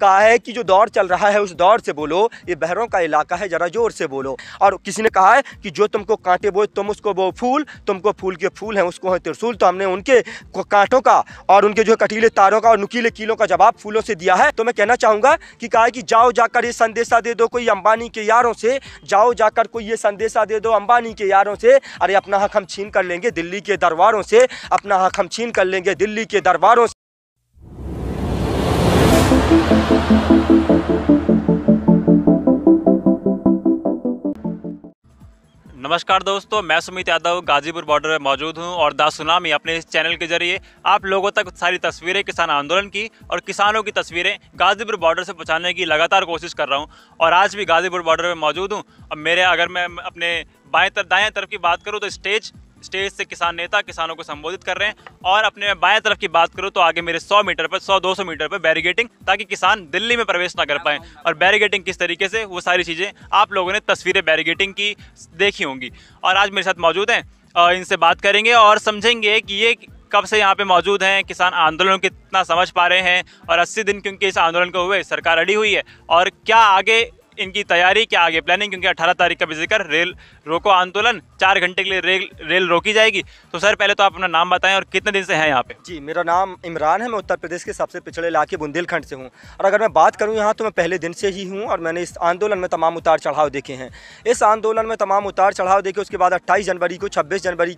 कहा है कि जो दौर चल रहा है उस दौर से बोलो ये बहरों का इलाका है ज़रा ज़ोर से बोलो और किसी ने कहा है कि जो तुमको कांटे बोए तुम उसको बो फूल तुमको फूल के फूल हैं उसको हैं त्रिशूल तो हमने उनके कांटों का और उनके जो कटीले तारों का और नुकीले कीलों का जवाब फूलों से दिया है तो मैं कहना चाहूँगा कि कहा है कि जाओ जाकर ये संदेशा दे दो कोई अंबानी के यारों से जाओ जाकर कोई ये संदेशा दे दो अंबानी के यारों से अरे अपना हक हम छीन कर लेंगे दिल्ली के दरबारों से अपना हक हम छीन कर लेंगे दिल्ली के दरबारों से नमस्कार दोस्तों मैं सुमित यादव गाजीपुर बॉर्डर में मौजूद हूं और दास सुनामी अपने इस चैनल के जरिए आप लोगों तक सारी तस्वीरें किसान आंदोलन की और किसानों की तस्वीरें गाजीपुर बॉर्डर से पहुंचाने की लगातार कोशिश कर रहा हूं और आज भी गाजीपुर बॉर्डर में मौजूद हूं और मेरे अगर मैं अपने बाएँ तरफ दाएं तरफ की बात करूँ तो स्टेज स्टेज से किसान नेता किसानों को संबोधित कर रहे हैं और अपने बाएं तरफ की बात करूँ तो आगे मेरे 100 मीटर पर 100-200 मीटर पर बैरिगेटिंग ताकि किसान दिल्ली में प्रवेश ना कर पाएँ और बैरिगेटिंग किस तरीके से वो सारी चीज़ें आप लोगों ने तस्वीरें बैरिगेटिंग की देखी होंगी और आज मेरे साथ मौजूद हैं इनसे बात करेंगे और समझेंगे कि ये कब से यहाँ पे मौजूद हैं किसान आंदोलन कितना समझ पा रहे हैं और 80 दिन क्योंकि इस आंदोलन को हुए सरकार अड़ी हुई है और क्या आगे इनकी तैयारी क्या आगे प्लानिंग क्योंकि 18 तारीख का भी जिक्र रेल रोको आंदोलन चार घंटे के लिए रेल रेल रोकी जाएगी तो सर पहले तो आप अपना नाम बताएं और कितने दिन से हैं यहाँ पे जी मेरा नाम इमरान है मैं उत्तर प्रदेश के सबसे पिछड़े इलाके बुंदेलखंड से हूँ और अगर मैं बात करूँ यहाँ तो मैं पहले दिन से ही हूँ और मैंने इस आंदोलन में तमाम उतार चढ़ाव देखे हैं इस आंदोलन में तमाम उतार चढ़ाव देखे उसके बाद अट्ठाईस जनवरी को छब्बीस जनवरी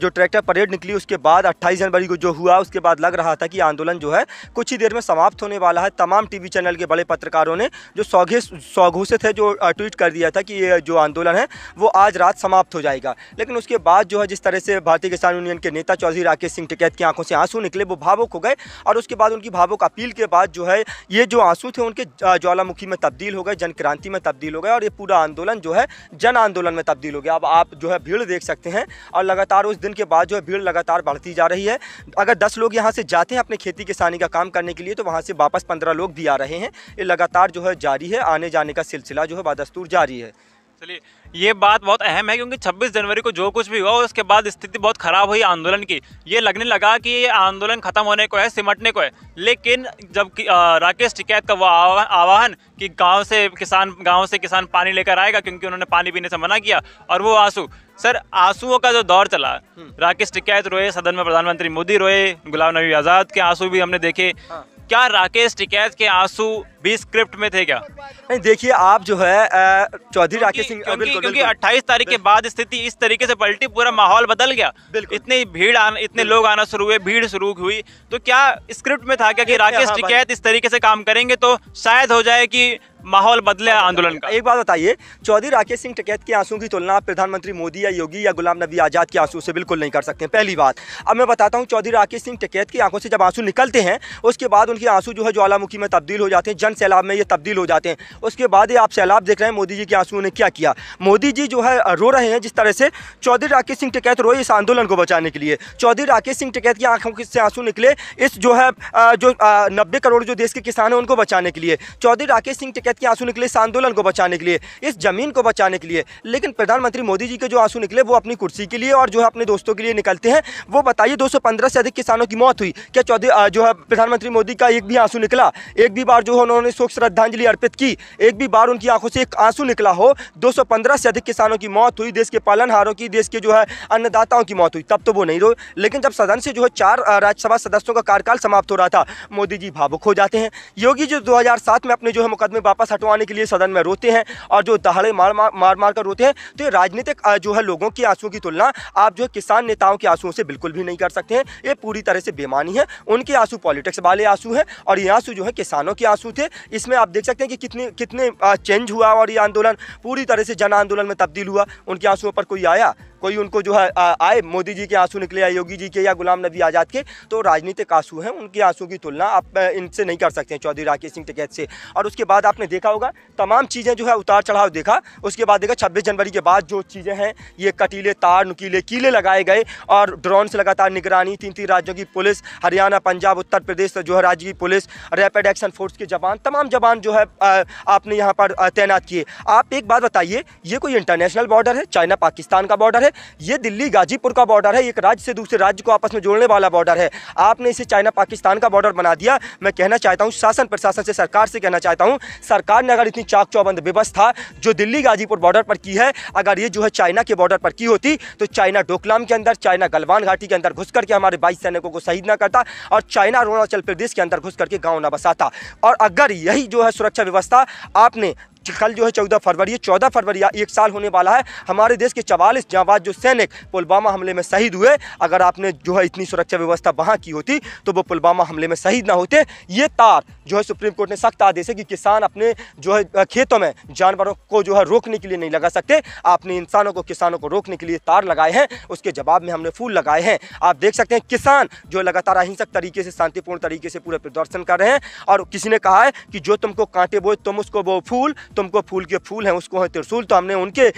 जो ट्रैक्टर परेड निकली उसके बाद अट्ठाईस जनवरी को जो हुआ उसके बाद लग रहा था कि आंदोलन जो है कुछ ही देर में समाप्त होने वाला है तमाम टीवी चैनल के बड़े पत्रकारों ने जो सौघे सौगुसे है जो ट्वीट कर दिया था कि ये जो आंदोलन है वो आज रात समाप्त हो जाएगा लेकिन उसके बाद जो है जिस तरह से भारतीय किसान यूनियन के नेता चौधरी राकेश सिंह टिकैत की आंखों से आंसू निकले वो भावुक हो गए और उसके बाद उनकी भावुक अपील के बाद जो है ये जो आंसू थे उनके ज्वालामुखी में तब्दील हो गए जन क्रांति में तब्दील हो गए और ये पूरा आंदोलन जो है जन आंदोलन में तब्दील हो गया अब आप जो है भीड़ देख सकते हैं और लगातार उस दिन के बाद जो है भीड़ लगातार बढ़ती जा रही है अगर दस लोग यहाँ से जाते हैं अपने खेती किसानी का काम करने के लिए तो वहाँ से वापस पंद्रह लोग भी आ रहे हैं ये लगातार जो है जारी है आने जाने का सिलसिला जो है बदस्तूर जारी है चलिए ये बात बहुत अहम है क्योंकि 26 जनवरी को जो कुछ भी हुआ उसके बाद स्थिति बहुत खराब हुई आंदोलन की ये लगने लगा कि ये आंदोलन खत्म होने को है सिमटने को है लेकिन जब राकेश टिकैत का वो आवाहन कि गांव से किसान गांव से किसान पानी लेकर आएगा क्योंकि उन्होंने पानी पीने से मना किया और वो आंसू सर आंसुओं का जो दौर चला हम्म। राकेश टिकैत रोए सदन में प्रधानमंत्री मोदी रोए गुलाम नबी आज़ाद के आंसू भी हमने देखे हाँ। क्या राकेश टिकैत के आंसू भी स्क्रिप्ट में थे क्या नहीं देखिए आप जो है चौधरी राकेश सिंह क्योंकि, क्योंकि 28 तारीख के बाद स्थिति इस तरीके से पलटी पूरा माहौल बदल गया इतनी भीड़ आना इतने लोग आना शुरू हुए भीड़ शुरू हुई तो क्या स्क्रिप्ट में था क्या कि राकेश हाँ, हाँ, टिकैत इस तरीके से काम करेंगे तो शायद हो जाए कि माहौल बदले हाँ, आंदोलन का एक बात बताइए चौधरी राकेश सिंह टिकैत के आंसू की तुलना प्रधानमंत्री मोदी या योगी या गुलाम नबी आज़ाद के आंसू से बिल्कुल नहीं कर सकते पहली बात अब मैं बताता हूँ चौधरी राकेश सिंह टिकैत की आंखों से जब आंसू निकलते हैं उसके बाद उनके आंसू जो है ज्वालामुखी में तब्दील हो जाते हैं जन सैलाब में ये तब्दील हो जाते हैं उसके बाद ये आप सैलाब देख रहे हैं मोदी जी के आंसू ने क्या किया मोदी जी जो है रो रहे हैं जिस तरह से चौधरी राकेश सिंह टिकैत रोए इस आंदोलन को बचाने के लिए चौधरी राकेश सिंह टिकैत की आंखों से आंसू निकले इस जो है जो नब्बे करोड़ जो देश के किसान हैं उनको बचाने के लिए चौधरी राकेश सिंह टिकैत के आंसू निकले इस आंदोलन को बचाने के लिए इस ज़मीन को बचाने के लिए लेकिन प्रधानमंत्री मोदी जी के जो आंसू निकले वो अपनी कुर्सी के लिए और जो है अपने दोस्तों के लिए निकलते हैं वो बताइए दो से अधिक किसानों की मौत हुई क्या चौधरी जो है प्रधानमंत्री मोदी का एक भी आंसू निकला एक भी बार जो है उन्होंने शोक श्रद्धांजलि अर्पित की एक भी बार उनकी आंखों से एक आंसू निकला हो दो से अधिक किसानों की मौत हुई देश के पालनहारों की देश के जो है अन्नदाताओं की मौत हुई तब तो वो नहीं रो लेकिन जब सदन से जो है चार राज्यसभा सदस्यों का कार्यकाल समाप्त हो रहा था मोदी जी भावुक हो जाते हैं योगी जो दो में अपने जो है मुकदमे वापस हटवाने के लिए सदन में रोते हैं और जो दहाड़े मार मार मार कर रोते हैं तो ये राजनीतिक जो है लोगों के आंसुओं की तुलना आप जो है किसान नेताओं के आंसुओं से बिल्कुल भी नहीं कर सकते हैं ये पूरी तरह से बेमानी है उनके आंसू पॉलिटिक्स वाले आंसू हैं और ये आंसू जो है किसानों के आंसू थे इसमें आप देख सकते हैं कि कितने कितने चेंज हुआ और ये आंदोलन पूरी तरह से जन आंदोलन में तब्दील हुआ उनके आंसुओं पर कोई आया कोई उनको जो है आए मोदी जी के आंसू निकले या योगी जी के या गुलाम नबी आज़ाद के तो राजनीतिक आंसू हैं उनके आंसू की तुलना आप इनसे नहीं कर सकते हैं चौधरी राकेश सिंह टिकैत से और उसके बाद आपने देखा होगा तमाम चीज़ें जो है उतार चढ़ाव देखा उसके बाद देखा छब्बीस जनवरी के बाद जो चीज़ें हैं ये कटीले तार नुकीले कीले लगाए गए और ड्रोन से लगातार निगरानी तीन तीन राज्यों की पुलिस हरियाणा पंजाब उत्तर प्रदेश तो जो है राज्य की पुलिस रैपिड एक्शन फोर्स के जवान तमाम जवान जो है आपने यहाँ पर तैनात किए आप एक बात बताइए ये कोई इंटरनेशनल बॉर्डर है चाइना पाकिस्तान का बॉर्डर है है ये दिल्ली गाजीपुर का बॉर्डर है एक राज्य से दूसरे राज्य को आपस में जोड़ने वाला बॉर्डर है आपने इसे चाइना पाकिस्तान का बॉर्डर बना दिया मैं कहना चाहता हूँ शासन प्रशासन से सरकार से कहना चाहता हूँ सरकार ने अगर इतनी चाक चौबंद व्यवस्था जो दिल्ली गाजीपुर बॉर्डर पर की है अगर ये जो है चाइना के बॉर्डर पर की होती तो चाइना डोकलाम के अंदर चाइना गलवान घाटी के अंदर घुस करके हमारे बाईस सैनिकों को शहीद ना करता और चाइना अरुणाचल प्रदेश के अंदर घुस करके गाँव ना बसाता और अगर यही जो है सुरक्षा व्यवस्था आपने कल जो है चौदह फरवरी है चौदह फरवरी एक साल होने वाला है हमारे देश के चवालीस जाबाज जो सैनिक पुलवामा हमले में शहीद हुए अगर आपने जो है इतनी सुरक्षा व्यवस्था वहाँ की होती तो वो पुलवामा हमले में शहीद ना होते ये तार जो है सुप्रीम कोर्ट ने सख्त आदेश है कि किसान अपने जो है खेतों में जानवरों को जो है रोकने के लिए नहीं लगा सकते आपने इंसानों को किसानों को रोकने के लिए तार लगाए हैं उसके जवाब में हमने फूल लगाए हैं आप देख सकते हैं किसान जो लगातार अहिंसक तरीके से शांतिपूर्ण तरीके से पूरे प्रदर्शन कर रहे हैं और किसी ने कहा है कि जो तुमको कांटे बोए तुम उसको वो फूल तुमको फूल के फूल हैं उसको हैं त्रिशूल तो हमने उनके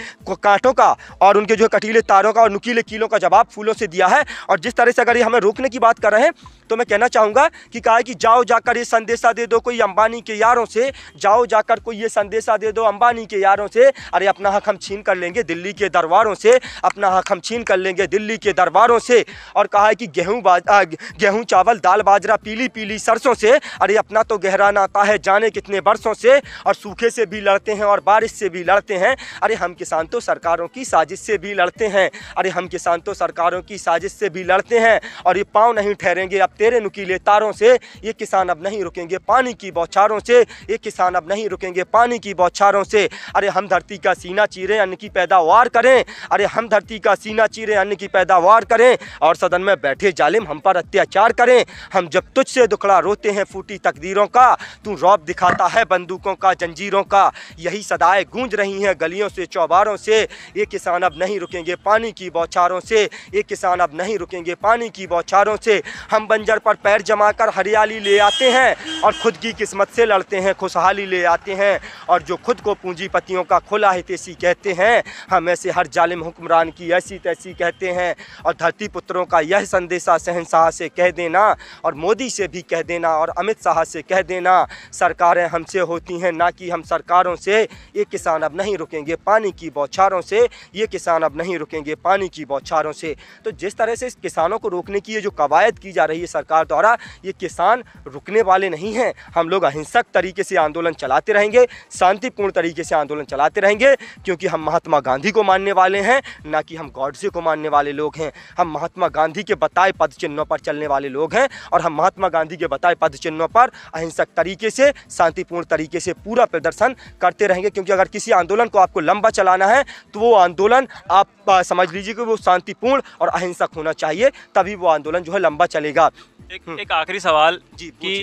कांटों का और उनके जो है कटीले तारों का और नुकीले कीलों का जवाब फूलों से दिया है और जिस तरह से अगर ये हमें रोकने की बात कर रहे हैं तो मैं कहना चाहूँगा कि कहा है कि जाओ जाकर ये संदेशा दे दो कोई अंबानी के यारों से जाओ जाकर कोई ये संदेशा दे दो अंबानी के यारों से अरे अपना हक हम छीन कर लेंगे दिल्ली के दरबारों से अपना हक हम छीन कर लेंगे दिल्ली के दरबारों से और कहा है कि गेहूँ गेहूँ चावल दाल बाजरा पीली पीली सरसों से अरे अपना तो गहराना आता है जाने कितने बरसों से और सूखे से भी लड़ते हैं और बारिश से भी लड़ते हैं अरे हम किसान तो सरकारों की साजिश से भी लड़ते हैं अरे हम किसान तो सरकारों की साजिश से भी लड़ते हैं और ये पाँव नहीं ठहरेंगे अब तेरे नुकीले तारों से ये किसान अब नहीं रुकेंगे पानी की बौछारों से ये किसान अब नहीं रुकेंगे पानी की बौछारों से अरे हम धरती का सीना चीरें अन्न की पैदावार करें अरे हम धरती का सीना चीरें अन्न की पैदावार करें और सदन में बैठे जालिम हम पर अत्याचार करें हम जब तुझसे दुखड़ा रोते हैं फूटी तकदीरों का तू रौब दिखाता है बंदूकों का जंजीरों का यही सदाएं गूंज रही हैं गलियों से चौबारों से ये किसान अब नहीं रुकेंगे पानी की बौछारों से ये किसान अब नहीं रुकेंगे पानी की बौछारों से हम बंजर पर पैर जमाकर हरियाली ले आते हैं और खुद की किस्मत से लड़ते हैं खुशहाली ले आते हैं और जो खुद को पूंजीपतियों का खुला हितेशी कहते हैं हम ऐसे हर जालिम हुक्मरान की ऐसी तैसी कहते हैं और धरती पुत्रों का यह संदेशा शाह से कह देना और मोदी से भी कह देना और अमित शाह से कह देना सरकारें हमसे होती हैं ना कि हम सरकार बौछारों से ये किसान अब नहीं रुकेंगे पानी की बौछारों से ये किसान अब नहीं रुकेंगे पानी की बौछारों से तो जिस तरह से किसानों को रोकने की ये जो कवायद की जा रही है सरकार द्वारा ये किसान रुकने वाले नहीं हैं हम लोग अहिंसक तरीके से आंदोलन चलाते रहेंगे शांतिपूर्ण तरीके से आंदोलन चलाते रहेंगे क्योंकि हम महात्मा गांधी को मानने वाले हैं ना कि हम गॉडसे को मानने वाले लोग हैं हम महात्मा गांधी के बताए पद चिन्हों पर चलने वाले लोग हैं और हम महात्मा गांधी के बताए पद चिन्हों पर अहिंसक तरीके से शांतिपूर्ण तरीके से पूरा प्रदर्शन करते रहेंगे क्योंकि अगर किसी आंदोलन को आपको लंबा चलाना है तो वो आंदोलन आप समझ लीजिए कि वो शांतिपूर्ण और अहिंसक होना चाहिए तभी वो आंदोलन जो है लंबा चलेगा एक, हम्म। एक आखिरी सवाल जी की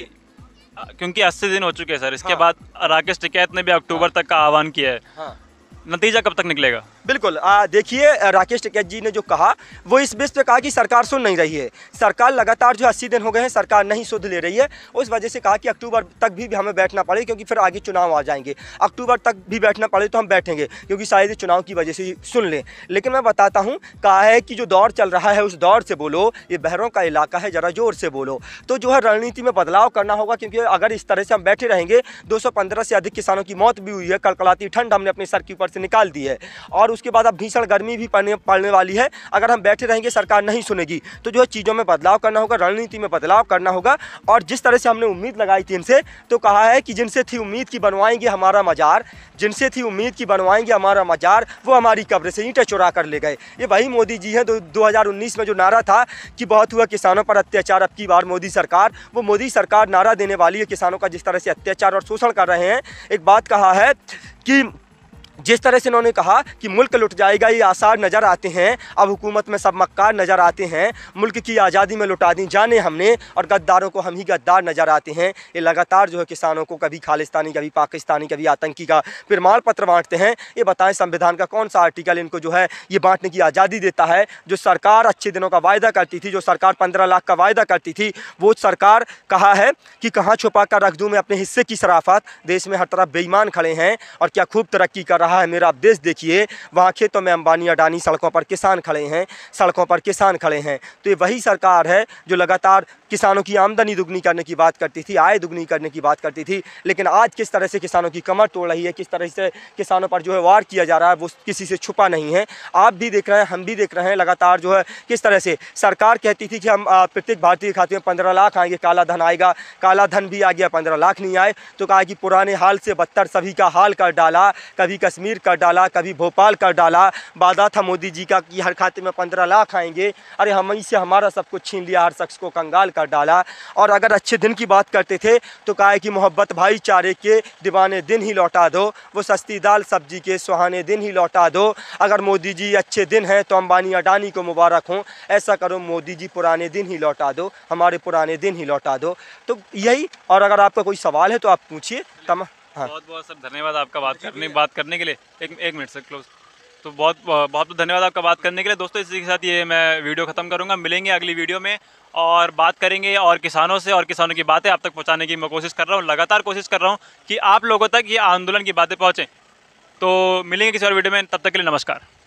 क्योंकि अस्सी दिन हो चुके हैं सर इसके हाँ। बाद राकेश टिकैत ने भी अक्टूबर हाँ। तक का आह्वान किया है हाँ। नतीजा कब तक निकलेगा बिल्कुल देखिए राकेश टिकैत जी ने जो कहा वो इस बेस पे कहा कि सरकार सुन नहीं रही है सरकार लगातार जो अस्सी दिन हो गए हैं सरकार नहीं सुध ले रही है उस वजह से कहा कि अक्टूबर तक भी, भी हमें बैठना पड़ेगा क्योंकि फिर आगे चुनाव आ जाएंगे अक्टूबर तक भी बैठना पड़े तो हम बैठेंगे क्योंकि शायद चुनाव की वजह से सुन लें लेकिन मैं बताता हूँ कहा है कि जो दौर चल रहा है उस दौर से बोलो ये बहरों का इलाका है ज़रा जोर से बोलो तो जो है रणनीति में बदलाव करना होगा क्योंकि अगर इस तरह से हम बैठे रहेंगे दो से अधिक किसानों की मौत भी हुई है कड़कड़ाती ठंड हमने अपने सर के ऊपर से से निकाल दी है और उसके बाद अब भीषण गर्मी भी पड़ने पड़ने वाली है अगर हम बैठे रहेंगे सरकार नहीं सुनेगी तो जो है चीज़ों में बदलाव करना होगा रणनीति में बदलाव करना होगा और जिस तरह से हमने उम्मीद लगाई थी इनसे तो कहा है कि जिनसे थी उम्मीद की बनवाएंगे हमारा मज़ार जिनसे थी उम्मीद की बनवाएंगे हमारा मज़ार वो हमारी कब्र से ईंटें चुरा कर ले गए ये वही मोदी जी हैं दो में जो नारा था कि बहुत हुआ किसानों पर अत्याचार अब की बार मोदी सरकार वो मोदी सरकार नारा देने वाली है किसानों का जिस तरह से अत्याचार और शोषण कर रहे हैं एक बात कहा है कि जिस तरह से इन्होंने कहा कि मुल्क लुट जाएगा ये आसार नज़र आते हैं अब हुकूमत में सब मक्कार नज़र आते हैं मुल्क की आज़ादी में लुटा दी जाने हमने और गद्दारों को हम ही गद्दार नज़र आते हैं ये लगातार जो है किसानों को कभी खालिस्तानी कभी पाकिस्तानी कभी आतंकी का प्रमाण पत्र बांटते हैं ये बताएं संविधान का कौन सा आर्टिकल इनको जो है ये बांटने की आज़ादी देता है जो सरकार अच्छे दिनों का वायदा करती थी जो सरकार पंद्रह लाख का वायदा करती थी वो सरकार कहा है कि कहाँ छुपा कर रख दूँ मैं अपने हिस्से की सराफत देश में हर तरफ बेईमान खड़े हैं और क्या खूब तरक्की कर रहा रहा है मेरा देश देखिए वहाँ खेतों में अंबानी अडानी सड़कों पर किसान खड़े हैं सड़कों पर किसान खड़े हैं तो ये वही सरकार है जो लगातार किसानों की आमदनी दुगनी करने की बात करती थी आय दुगनी करने की बात करती थी लेकिन आज किस तरह से किसानों की कमर तोड़ रही है किस तरह से किसानों पर जो है वार किया जा रहा है वो किसी से छुपा नहीं है आप भी देख रहे हैं हम भी देख रहे हैं लगातार जो है किस तरह से सरकार कहती थी कि हम प्रत्येक भारतीय खाते में पंद्रह लाख आएंगे काला धन आएगा काला धन भी आ गया पंद्रह लाख नहीं आए तो कहा कि पुराने हाल से बदतर सभी का हाल कर डाला कभी कस कश्मीर कर डाला कभी भोपाल कर डाला वादा था मोदी जी का कि हर खाते में पंद्रह लाख आएंगे अरे हम इसे हमारा सब कुछ छीन लिया हर शख्स को कंगाल कर डाला और अगर अच्छे दिन की बात करते थे तो कहा कि मोहब्बत भाईचारे के दीवाने दिन ही लौटा दो वो सस्ती दाल सब्जी के सुहाने दिन ही लौटा दो अगर मोदी जी अच्छे दिन हैं तो अम्बानी अडानी को मुबारक हों ऐसा करो मोदी जी पुराने दिन ही लौटा दो हमारे पुराने दिन ही लौटा दो तो यही और अगर आपका कोई सवाल है तो आप पूछिए तमाम हाँ। बहुत बहुत सर धन्यवाद आपका बात करने बात करने के लिए एक एक मिनट सर क्लोज तो बहुत बहुत बहुत तो धन्यवाद आपका बात करने के लिए दोस्तों इसी के साथ ये मैं वीडियो ख़त्म करूँगा मिलेंगे अगली वीडियो में और बात करेंगे और किसानों से और किसानों की बातें आप तक पहुँचाने की मैं कोशिश कर रहा हूँ लगातार कोशिश कर रहा हूँ कि आप लोगों तक ये आंदोलन की बातें पहुँचें तो मिलेंगे किसी और वीडियो में तब तक के लिए नमस्कार